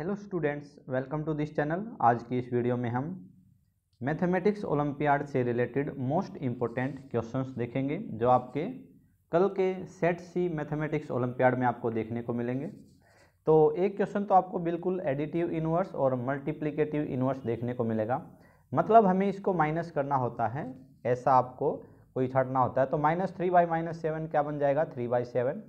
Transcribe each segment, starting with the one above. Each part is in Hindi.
Hello students welcome to this channel आज की इस वीडियो में हम मैथमेटिक्स ओलंपियाड से रिलेटेड मोस्ट इम्पोर्टेंट क्वेश्चंस देखेंगे जो आपके कल के सेट सी मैथमेटिक्स ओलंपियाड में आपको देखने को मिलेंगे तो एक क्वेश्चन तो आपको बिल्कुल एडिटिव इनवर्स और मल्टीप्लिकेटिव इनवर्स देखने को मिलेगा मतलब हमें इसको माइनस करना होता है ऐसा आपको कोई छटना होता है तो minus three by minus seven क्या बन जाएगा थ्री बाई सेवन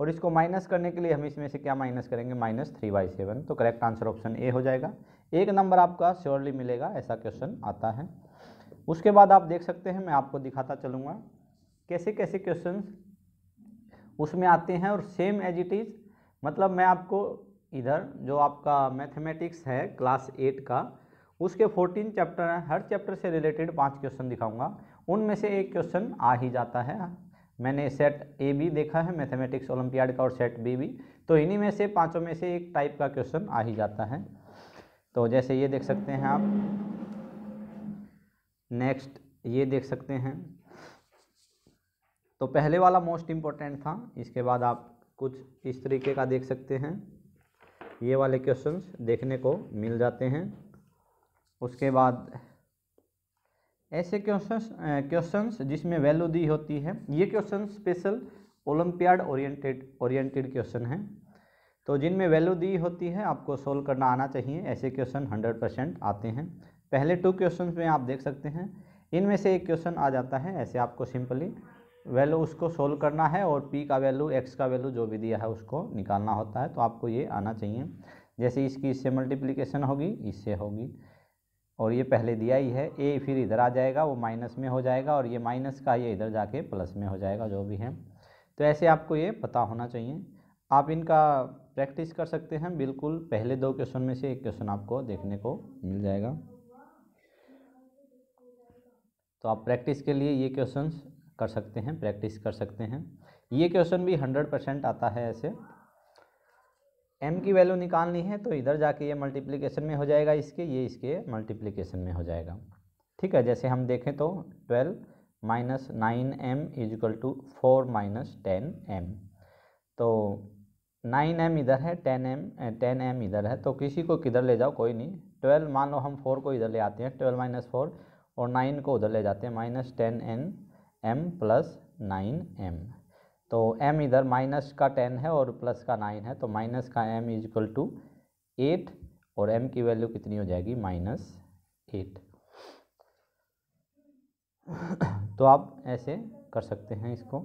और इसको माइनस करने के लिए हम इसमें से क्या माइनस करेंगे माइनस थ्री बाई सेवन तो करेक्ट आंसर ऑप्शन ए हो जाएगा एक नंबर आपका श्योरली मिलेगा ऐसा क्वेश्चन आता है उसके बाद आप देख सकते हैं मैं आपको दिखाता चलूँगा कैसे कैसे क्वेश्चन उसमें आते हैं और सेम एज इट इज़ मतलब मैं आपको इधर जो आपका मैथमेटिक्स है क्लास एट का उसके फोर्टीन चैप्टर हैं हर चैप्टर से रिलेटेड पाँच क्वेश्चन दिखाऊँगा उनमें से एक क्वेश्चन आ ही जाता है मैंने सेट ए भी देखा है मैथमेटिक्स ओलंपियाड का और सेट बी भी तो इन्हीं में से पांचों में से एक टाइप का क्वेश्चन आ ही जाता है तो जैसे ये देख सकते हैं आप नेक्स्ट ये देख सकते हैं तो पहले वाला मोस्ट इम्पोर्टेंट था इसके बाद आप कुछ इस तरीके का देख सकते हैं ये वाले क्वेश्चंस देखने को मिल जाते हैं उसके बाद ऐसे क्वेश्चन क्वेश्चंस जिसमें वैल्यू दी होती है ये question special olympiad oriented oriented question हैं तो जिनमें वैल्यू दी होती है आपको सोल्व करना आना चाहिए ऐसे क्वेश्चन हंड्रेड परसेंट आते हैं पहले टू क्वेश्चन में आप देख सकते हैं इनमें से एक क्वेश्चन आ जाता है ऐसे आपको सिंपली वैल्यू उसको सोल्व करना है और पी का वैल्यू एक्स का वैल्यू जो भी दिया है उसको निकालना होता है तो आपको ये आना चाहिए जैसे इसकी इससे मल्टीप्लिकेशन होगी इससे होगी और ये पहले दिया ही है ए फिर इधर आ जाएगा वो माइनस में हो जाएगा और ये माइनस का ये इधर जाके प्लस में हो जाएगा जो भी है तो ऐसे आपको ये पता होना चाहिए आप इनका प्रैक्टिस कर सकते हैं बिल्कुल पहले दो क्वेश्चन में से एक क्वेश्चन आपको देखने को मिल जाएगा तो आप प्रैक्टिस के लिए ये क्वेश्चन कर सकते हैं प्रैक्टिस कर सकते हैं ये क्वेश्चन भी हंड्रेड परसेंट आता है ऐसे एम की वैल्यू निकालनी है तो इधर जाके ये मल्टीप्लीकेशन में हो जाएगा इसके ये इसके मल्टीप्लीकेशन में हो जाएगा ठीक है जैसे हम देखें तो twelve minus nine M is equal to four minus ten M तो नाइन एम इधर है टेन एम टेन एम इधर है तो किसी को किधर ले जाओ कोई नहीं ट्वेल्व मान लो हम फोर को इधर ले आते हैं ट्वेल्व माइनस फोर और नाइन को उधर ले जाते हैं minus ten N M plus nine M तो हम्म। m इधर माइनस का टेन है और प्लस का नाइन है तो माइनस का m is equal to eight और m की वैल्यू कितनी हो जाएगी माइनस एट तो आप ऐसे कर सकते हैं इसको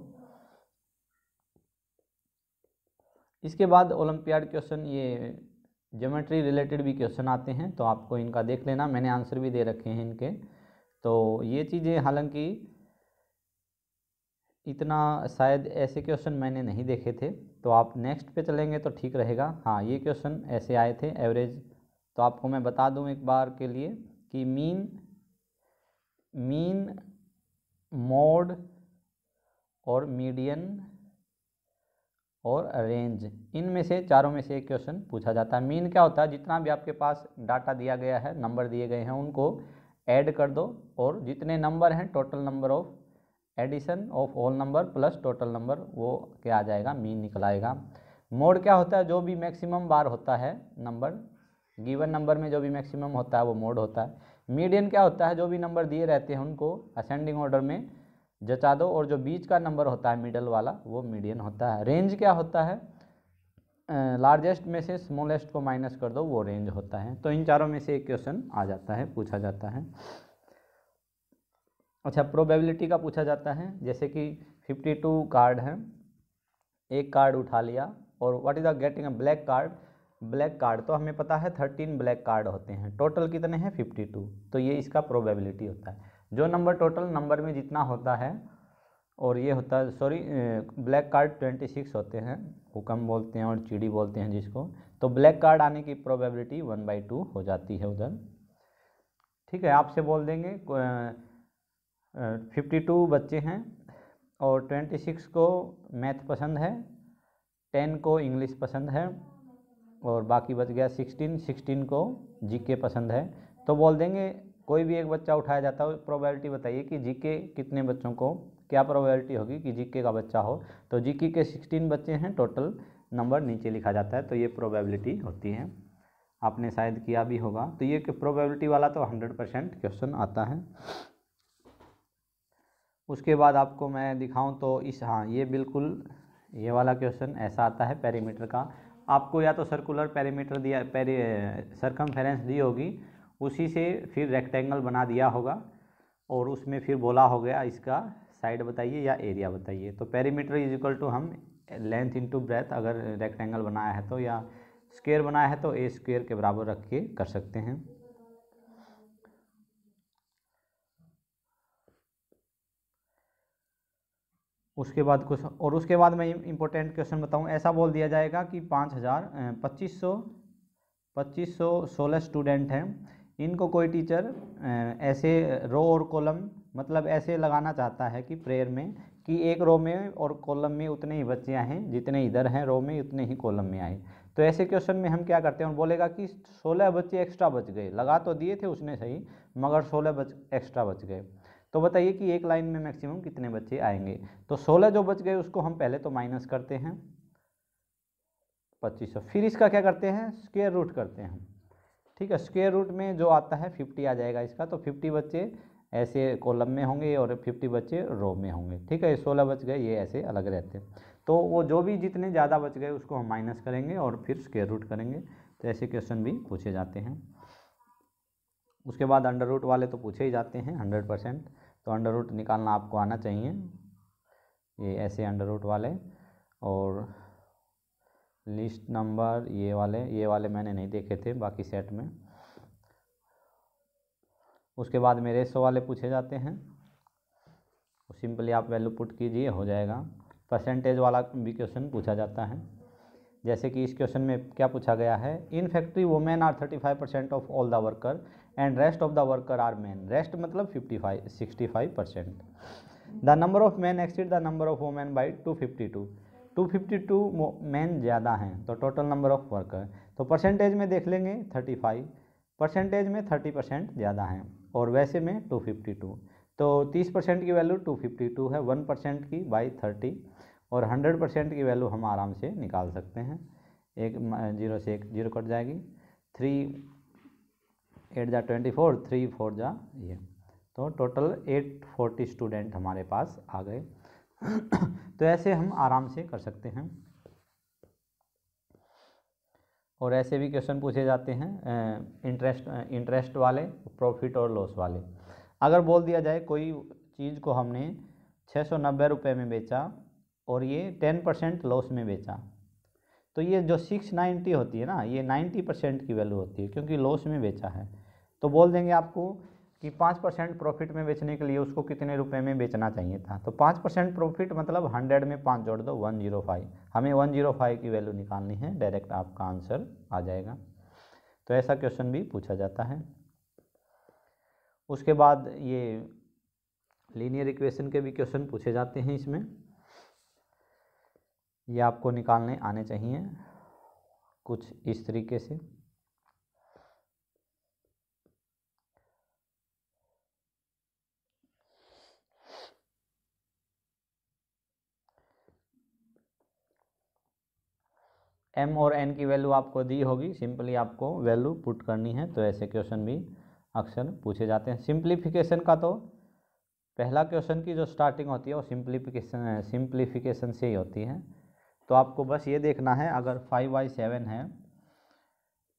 इसके बाद ओलंपियाड क्वेश्चन ये ज्योमेट्री रिलेटेड भी क्वेश्चन आते हैं तो आपको इनका देख लेना मैंने आंसर भी दे रखे हैं इनके तो ये चीज़ें हालांकि इतना शायद ऐसे क्वेश्चन मैंने नहीं देखे थे तो आप नेक्स्ट पे चलेंगे तो ठीक रहेगा हाँ ये क्वेश्चन ऐसे आए थे एवरेज तो आपको मैं बता दूँ एक बार के लिए कि मीन मीन मोड और मीडियन और रेंज इनमें से चारों में से एक क्वेश्चन पूछा जाता है मीन क्या होता है जितना भी आपके पास डाटा दिया गया है नंबर दिए गए हैं उनको ऐड कर दो और जितने नंबर हैं total number of addition of all number plus total number वो क्या आ जाएगा मीन निकल आएगा मोड क्या होता है जो भी मैक्सिमम बार होता है नंबर गिवन नंबर में जो भी मैक्सिमम होता है वो मोड होता है मीडियन क्या होता है जो भी नंबर दिए रहते हैं उनको असेंडिंग ऑर्डर में जचा दो और जो बीच का नंबर होता है मिडल वाला वो मीडियन होता है रेंज क्या होता है लार्जेस्ट में से स्मॉलेस्ट को माइनस कर दो वो रेंज होता है तो इन चारों में से एक क्वेश्चन आ जाता है पूछा जाता है अच्छा प्रोबेबिलिटी का पूछा जाता है जैसे कि 52 कार्ड हैं एक कार्ड उठा लिया और what is the getting a black card black card तो हमें पता है थर्टीन ब्लैक कार्ड होते हैं टोटल कितने हैं फिफ्टी टू तो ये इसका प्रोबेबिलिटी होता है जो नंबर टोटल नंबर में जितना होता है और ये होता है sorry black card twenty six होते हैं हुक्म बोलते हैं और चिड़ी बोलते हैं जिसको तो ब्लैक कार्ड आने की प्रोबेबिलिटी वन बाई टू हो जाती है उधर ठीक है आपसे बोल देंगे फिफ्टी टू बच्चे हैं और ट्वेंटी सिक्स को मैथ पसंद है टेन को इंग्लिश पसंद है और बाकी बच गया सिक्सटीन सिक्सटीन को जीके पसंद है तो बोल देंगे कोई भी एक बच्चा उठाया जाता है प्रोबेबिलिटी बताइए कि जीके कितने बच्चों को क्या प्रोबेबिलिटी होगी कि जीके का बच्चा हो तो जीके के सिक्सटीन बच्चे हैं टोटल नंबर नीचे लिखा जाता है तो ये प्रोबेबिलिटी होती है आपने शायद किया भी होगा तो ये कि प्रोबेबिलिटी वाला तो हंड्रेड परसेंट क्वेश्चन आता है उसके बाद आपको मैं दिखाऊं तो इस हाँ ये बिल्कुल ये वाला क्वेश्चन ऐसा आता है पेरीमीटर का आपको या तो सर्कुलर पैरीमीटर दिया पेरी सरकमफेरेंस दी होगी उसी से फिर रेक्टेंगल बना दिया होगा और उसमें फिर बोला हो गया इसका साइड बताइए या एरिया बताइए तो पैरीमीटर इज इक्वल टू हम लेंथ टू ब्रेथ अगर रेक्टेंगल बनाया है तो या स्क्वायर बनाया है तो ए स्क्वायर के बराबर रख के कर सकते हैं उसके बाद कुछ और उसके बाद मैं इम्पोर्टेंट क्वेश्चन बताऊँ ऐसा बोल दिया जाएगा कि पाँच हज़ार पच्चीस सौ पच्चीस सौ सोलह स्टूडेंट हैं इनको कोई टीचर ऐसे रो और कॉलम मतलब ऐसे लगाना चाहता है कि प्रेयर में कि एक रो में और कॉलम में उतने ही बच्चे आए हैं जितने इधर हैं रो में उतने ही कॉलम में आए तो ऐसे क्वेश्चन में हम क्या करते हैं और बोलेगा कि सोलह बच्चे एक्स्ट्रा बच गए लगा तो दिए थे उसने सही मगर सोलह बच एक्स्ट्रा बच गए तो बताइए कि एक लाइन में मैक्सिमम कितने बच्चे आएंगे तो सोलह जो बच गए उसको हम पहले तो माइनस करते हैं पच्चीस फिर इसका क्या करते हैं स्क्वेयर रूट करते हैं ठीक है स्क्वेयर रूट में जो आता है फिफ्टी आ जाएगा इसका तो फिफ्टी बच्चे ऐसे कॉलम में होंगे और फिफ्टी बच्चे रो में होंगे ठीक है ये सोलह बच गए ये ऐसे अलग रहते हैं तो वो जो भी जितने ज़्यादा बच गए उसको हम माइनस करेंगे और फिर स्क्वेयर रूट करेंगे तो ऐसे क्वेश्चन भी पूछे जाते हैं उसके बाद अंडर रूट वाले तो पूछे ही जाते हैं हंड्रेड परसेंट तो अंडर रूट निकालना आपको आना चाहिए ये ऐसे अंडर रूट वाले और लिस्ट नंबर ये वाले ये वाले मैंने नहीं देखे थे बाकी सेट में उसके बाद मेरे सो वाले पूछे जाते हैं तो सिंपली आप वैल्यू पुट कीजिए हो जाएगा परसेंटेज वाला भी क्वेश्चन पूछा जाता है जैसे कि इस क्वेश्चन में क्या पूछा गया है in factory women are thirty five percent of all the worker and rest of the worker are men rest मतलब fifty five sixty five percent the number of men exceed the number of women by two fifty two two fifty two men ज़्यादा हैं तो टोटल नंबर ऑफ वर्कर तो परसेंटेज में देख लेंगे थर्टी फाइव परसेंटेज में थर्टी परसेंट ज़्यादा हैं और वैसे में टू फिफ्टी टू तो तीस परसेंट की वैल्यू टू फिफ्टी टू है वन परसेंट की बाई थर्टी और हंड्रेड परसेंट की वैल्यू हम आराम से निकाल सकते हैं एक जीरो से एक जीरो कट जाएगी थ्री एट जा ट्वेंटी फोर थ्री फोर जा ये तो टोटल एट फोर्टी स्टूडेंट हमारे पास आ गए तो ऐसे हम आराम से कर सकते हैं और ऐसे भी क्वेश्चन पूछे जाते हैं इंटरेस्ट इंटरेस्ट वाले प्रॉफिट और लॉस वाले अगर बोल दिया जाए कोई चीज़ को हमने छः सौ नब्बे रुपये में बेचा और ये टेन परसेंट लॉस में बेचा तो ये जो सिक्स नाइन्टी होती है ना ये नाइन्टी परसेंट की वैल्यू होती है क्योंकि लॉस में बेचा है तो बोल देंगे आपको कि पाँच परसेंट प्रॉफिट में बेचने के लिए उसको कितने रुपए में बेचना चाहिए था तो पाँच परसेंट प्रॉफिट मतलब हंड्रेड में पाँच जोड़ दो वन जीरो फाइव हमें वन जीरो फाइव की वैल्यू निकालनी है डायरेक्ट आपका आंसर आ जाएगा तो ऐसा क्वेश्चन भी पूछा जाता है उसके बाद ये लीनियर इक्वेशन के भी क्वेश्चन पूछे जाते हैं इसमें ये आपको निकालने आने चाहिए कुछ इस तरीके से एम और एन की वैल्यू आपको दी होगी सिंपली आपको वैल्यू पुट करनी है तो ऐसे क्वेश्चन भी अक्सर पूछे जाते हैं सिंप्लीफिकेशन का तो पहला क्वेश्चन की जो स्टार्टिंग होती है वो सिंप्लीफिकेशन सिंप्लीफिकेशन से ही होती है तो आपको बस ये देखना है अगर फाइव बाई सेवन है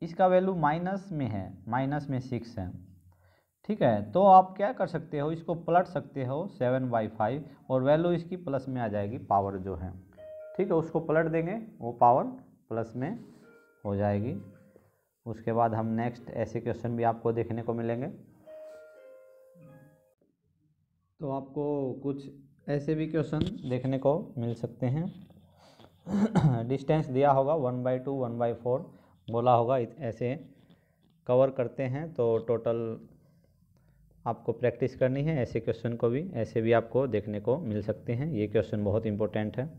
इसका वैल्यू माइनस में है माइनस में सिक्स है ठीक है तो आप क्या कर सकते हो इसको पलट सकते हो सेवन बाई फाइव और वैल्यू इसकी प्लस में आ जाएगी पावर जो है ठीक है उसको पलट देंगे वो पावर प्लस में हो जाएगी उसके बाद हम नेक्स्ट ऐसे क्वेश्चन भी आपको देखने को मिलेंगे तो आपको कुछ ऐसे भी क्वेश्चन देखने को मिल सकते हैं डिस्टेंस दिया होगा one by two one by four बोला होगा ऐसे कवर करते हैं तो टोटल आपको प्रैक्टिस करनी है ऐसे क्वेश्चन को भी ऐसे भी आपको देखने को मिल सकते हैं ये क्वेश्चन बहुत इंपॉर्टेंट है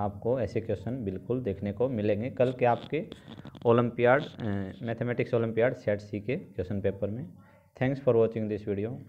आपको ऐसे क्वेश्चन बिल्कुल देखने को मिलेंगे कल के आपके olympiad mathematics olympiad set C के क्वेश्चन पेपर में thanks for watching this video